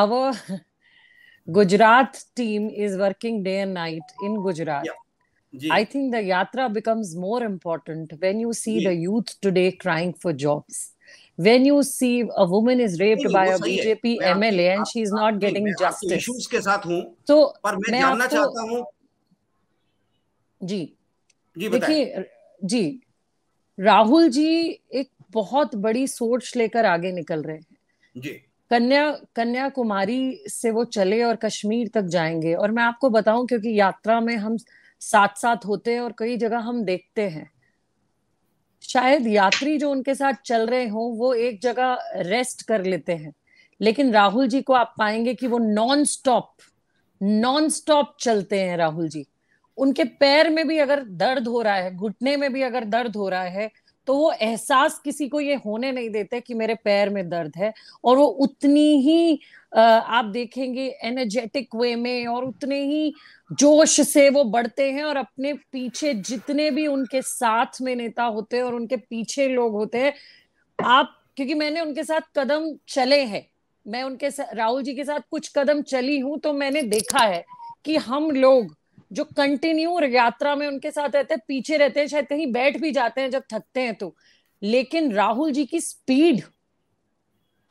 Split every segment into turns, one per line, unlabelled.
our Gujarat team is working day and night in Gujarat. Yeah. I think the yatra becomes more important when you see yeah. the youth today crying for jobs. When you see a woman is raped by a BJP MLA and she is not getting justice. Issues ke sath hu so par main janna chahta hu ji ji देखिए ji Rahul जी एक बहुत बड़ी सोच लेकर आगे निकल रहे हैं जी कन्या कन्याकुमारी से वो चले और कश्मीर तक जाएंगे और मैं आपको बताऊं क्योंकि यात्रा में हम साथ साथ होते हैं और कई जगह हम देखते हैं शायद यात्री जो उनके साथ चल रहे हों वो एक जगह रेस्ट कर लेते हैं लेकिन राहुल जी को आप पाएंगे कि वो नॉन स्टॉप नॉन स्टॉप चलते हैं राहुल जी उनके पैर में भी अगर दर्द हो रहा है घुटने में भी अगर दर्द हो रहा है तो वो एहसास किसी को ये होने नहीं देते कि मेरे पैर में दर्द है और वो उतनी ही आप देखेंगे एनर्जेटिक वे में और उतने ही जोश से वो बढ़ते हैं और अपने पीछे जितने भी उनके साथ में नेता होते हैं और उनके पीछे लोग होते हैं आप क्योंकि मैंने उनके साथ कदम चले हैं मैं उनके राहुल जी के साथ कुछ कदम चली हूं तो मैंने देखा है कि हम लोग जो कंटिन्यू यात्रा में उनके साथ रहते हैं पीछे रहते हैं शायद कहीं बैठ भी जाते हैं जब थकते हैं तो लेकिन राहुल जी की स्पीड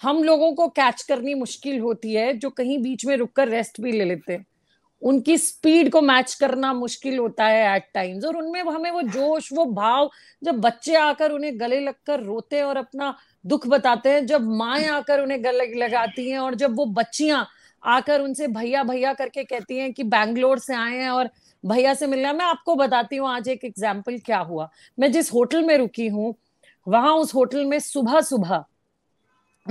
हम लोगों को कैच करनी मुश्किल होती है जो कहीं बीच में रुककर रेस्ट भी ले लेते हैं उनकी स्पीड को मैच करना मुश्किल होता है एट टाइम्स और उनमें हमें वो जोश वो भाव जब बच्चे आकर उन्हें गले लगकर रोते हैं और अपना दुख बताते हैं जब माए आकर उन्हें गले लगाती हैं और जब वो बच्चियां आकर उनसे भैया भैया करके कहती हैं कि बैंगलोर से आए हैं और भैया से मिलना मैं आपको बताती हूँ आज एक एग्जाम्पल क्या हुआ मैं जिस होटल में रुकी हूँ वहां उस होटल में सुबह सुबह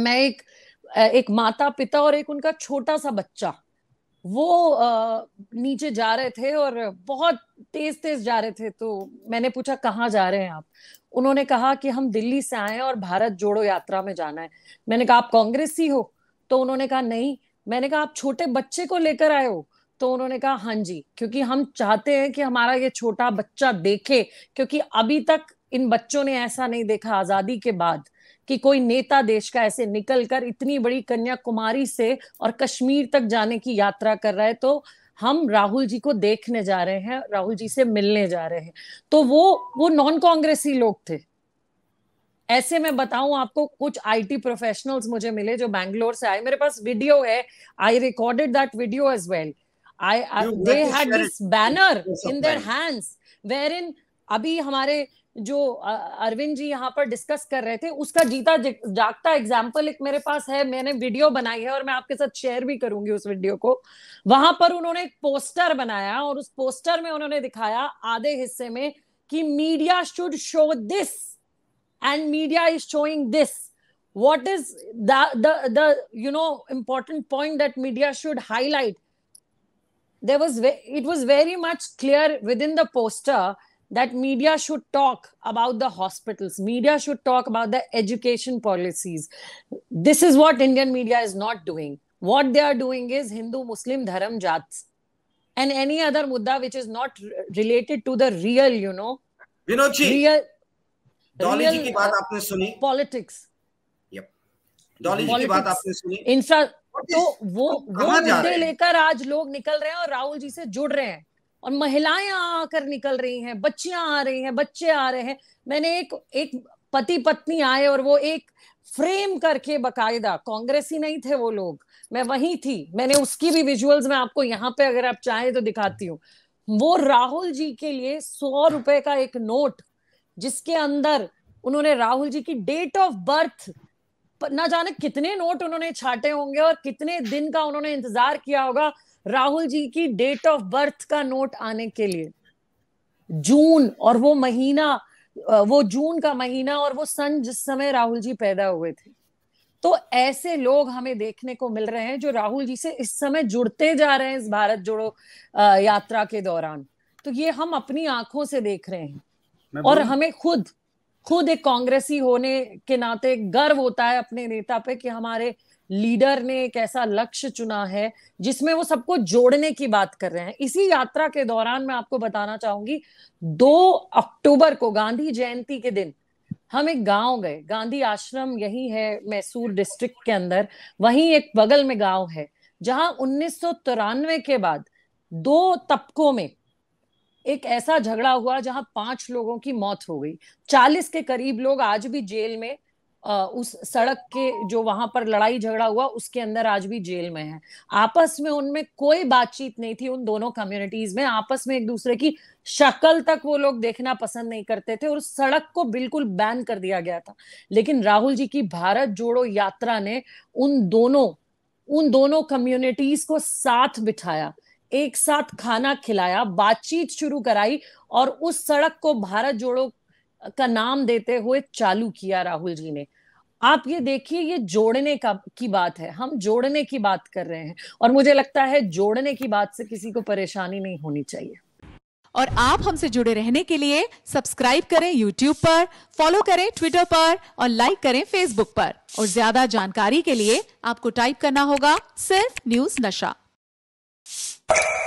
मैं एक एक माता पिता और एक उनका छोटा सा बच्चा वो नीचे जा रहे थे और बहुत तेज तेज जा रहे थे तो मैंने पूछा कहाँ जा रहे हैं आप उन्होंने कहा कि हम दिल्ली से आए हैं और भारत जोड़ो यात्रा में जाना है मैंने कहा आप कांग्रेसी हो तो उन्होंने कहा नहीं मैंने कहा आप छोटे बच्चे को लेकर आए हो तो उन्होंने कहा हाँ जी क्योंकि हम चाहते हैं कि हमारा ये छोटा बच्चा देखे क्योंकि अभी तक इन बच्चों ने ऐसा नहीं देखा आजादी के बाद कि कोई नेता देश का ऐसे निकल कर इतनी बड़ी कन्याकुमारी से और कश्मीर तक जाने की यात्रा कर रहा है तो हम राहुल जी को देखने जा रहे हैं राहुल जी से मिलने जा रहे हैं तो वो वो नॉन कांग्रेसी लोग थे ऐसे में बताऊं आपको कुछ आईटी प्रोफेशनल्स मुझे मिले जो बैंगलोर से आए मेरे पास वीडियो है I recorded that video as well I they had this banner in their hands where in अभी हमारे जो अरविंद जी यहाँ पर डिस्कस कर रहे थे उसका जीता जागता एग्जाम्पल एक मेरे पास है मैंने वीडियो बनाई है और मैं आपके साथ शेयर भी करूंगी उस वीडियो को वहां पर उन्होंने एक पोस्टर बनाया और उस पोस्टर में उन्होंने दिखाया आधे हिस्से में कि media should show this and media is showing this what is the the the you know important point that media should highlight there was it was very much clear within the poster that media should talk about the hospitals media should talk about the education policies this is what indian media is not doing what they are doing is hindu muslim dharam jats and any other mudda which is not related to the real you know vinodji real Dolly ji की uh, बात आपने सुनी politics Dolly ji की बात आपने सुनी infra तो वो वो मुद्दे लेकर आज लोग निकल रहे हैं और राहुल जी से जुड़ रहे हैं और महिलाएं आकर निकल रही हैं बच्चियां आ रही हैं बच्चे आ रहे हैं मैंने एक एक पति पत्नी आए और वो एक फ्रेम करके बकायदा ही नहीं थे वो लोग मैं वही थी मैंने उसकी भी विजुअल्स मैं आपको यहाँ पे अगर आप चाहें तो दिखाती हूँ वो राहुल जी के लिए सौ रुपए का एक नोट जिसके अंदर उन्होंने राहुल जी की डेट ऑफ बर्थ ना जाने कितने नोट उन्होंने छाटे होंगे और कितने दिन का उन्होंने इंतजार किया होगा राहुल जी की डेट ऑफ बर्थ का नोट आने के लिए जून और वो महीना वो जून का महीना और वो सन जिस समय राहुल जी पैदा हुए थे तो ऐसे लोग हमें देखने को मिल रहे हैं जो राहुल जी से इस समय जुड़ते जा रहे हैं इस भारत जोड़ो यात्रा के दौरान तो ये हम अपनी आंखों से देख रहे हैं और हमें खुद खुद एक कांग्रेसी होने के नाते गर्व होता है अपने नेता पे कि हमारे लीडर ने एक ऐसा लक्ष्य चुना है जिसमें वो सबको जोड़ने की बात कर रहे हैं इसी यात्रा के दौरान मैं आपको बताना चाहूंगी दो अक्टूबर को गांधी जयंती के दिन हम एक गांव गए गांधी आश्रम यही है मैसूर डिस्ट्रिक्ट के अंदर वही एक बगल में गांव है जहां उन्नीस के बाद दो तबकों में एक ऐसा झगड़ा हुआ जहां पांच लोगों की मौत हो गई चालीस के करीब लोग आज भी जेल में उस सड़क के जो वहां पर लड़ाई झगड़ा हुआ उसके अंदर आज भी जेल में है आपस में उनमें कोई बातचीत नहीं थी उन दोनों कम्युनिटीज में आपस में एक दूसरे की शक्ल तक वो लोग देखना पसंद नहीं करते थे और सड़क को बिल्कुल बैन कर दिया गया था लेकिन राहुल जी की भारत जोड़ो यात्रा ने उन दोनों उन दोनों कम्युनिटीज को साथ बिठाया एक साथ खाना खिलाया बातचीत शुरू कराई और उस सड़क को भारत जोड़ो का नाम देते हुए चालू किया राहुल जी ने आप ये देखिए ये जोड़ने का की बात है हम जोड़ने की बात कर रहे हैं और मुझे लगता है जोड़ने की बात से किसी को परेशानी नहीं होनी चाहिए और आप हमसे जुड़े रहने के लिए सब्सक्राइब करें यूट्यूब पर फॉलो करें ट्विटर पर और लाइक करें फेसबुक पर और ज्यादा जानकारी के लिए आपको टाइप करना होगा सिर्फ न्यूज नशा you